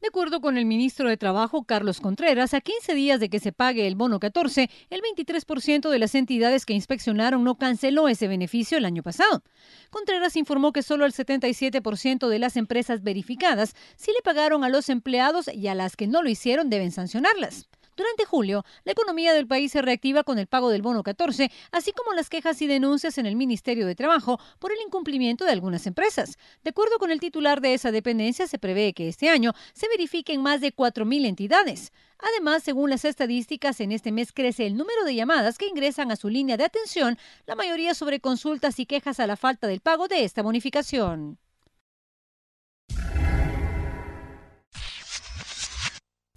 De acuerdo con el ministro de Trabajo, Carlos Contreras, a 15 días de que se pague el bono 14, el 23% de las entidades que inspeccionaron no canceló ese beneficio el año pasado. Contreras informó que solo el 77% de las empresas verificadas sí le pagaron a los empleados y a las que no lo hicieron deben sancionarlas. Durante julio, la economía del país se reactiva con el pago del bono 14, así como las quejas y denuncias en el Ministerio de Trabajo por el incumplimiento de algunas empresas. De acuerdo con el titular de esa dependencia, se prevé que este año se verifiquen más de 4.000 entidades. Además, según las estadísticas, en este mes crece el número de llamadas que ingresan a su línea de atención, la mayoría sobre consultas y quejas a la falta del pago de esta bonificación.